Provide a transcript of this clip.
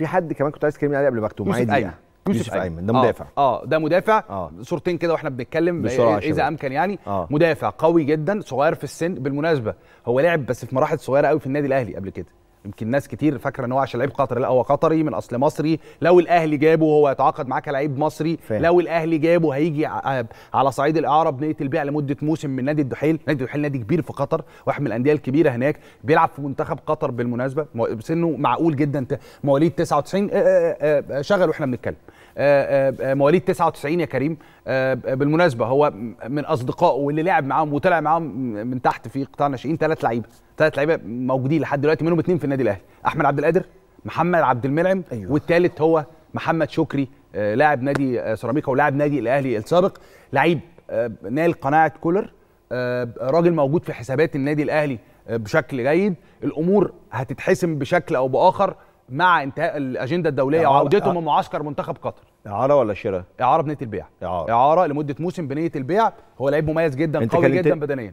في حد كمان كنت عايز تكلمني عليه قبل ما اكتبه معايا دقيقه يوسف يعني. ايمن ده مدافع اه, آه ده مدافع آه. صورتين كده واحنا بنتكلم إيه، اذا امكن يعني آه. مدافع قوي جدا صغير في السن بالمناسبه هو لعب بس في مراحل صغيره قوي في النادي الاهلي قبل كده يمكن ناس كتير فاكره ان هو عشان لعيب قطري لا هو قطري من اصل مصري لو الاهلي جابه هو هيتعاقد معاه لعيب مصري فهم. لو الاهلي جابه هيجي آه، على صعيد الاعاره بنيه البيع لمده موسم من نادي الدحيل نادي الدحيل نادي كبير في قطر واحد من الانديه الكبيره هناك بيلعب في منتخب قطر بالمناسبه سنه معقول جدا مواليد 99 آه، آه، شغل واحنا بنتكلم مواليد 99 يا كريم بالمناسبه هو من اصدقائه واللي لعب معاهم وطلع معاهم من تحت في قطاع الناشئين ثلاث لعيبه ثلاث لعيبه موجودين لحد دلوقتي منهم اثنين في النادي الاهلي احمد عبد القادر محمد عبد المنعم أيوة. والثالث هو محمد شكري آه، لاعب نادي آه، سيراميكا ولاعب نادي الاهلي السابق لعيب آه، نال قناعه كولر راجل موجود في حسابات النادي الاهلي بشكل جيد الامور هتتحسم بشكل او باخر مع انتهاء الاجنده الدوليه وعودته من معسكر منتخب قطر اعاره ولا شراء اعاره بنيه البيع اعاره اعاره لمده موسم بنيه البيع هو لعيب مميز جدا قوي جدا بدنيا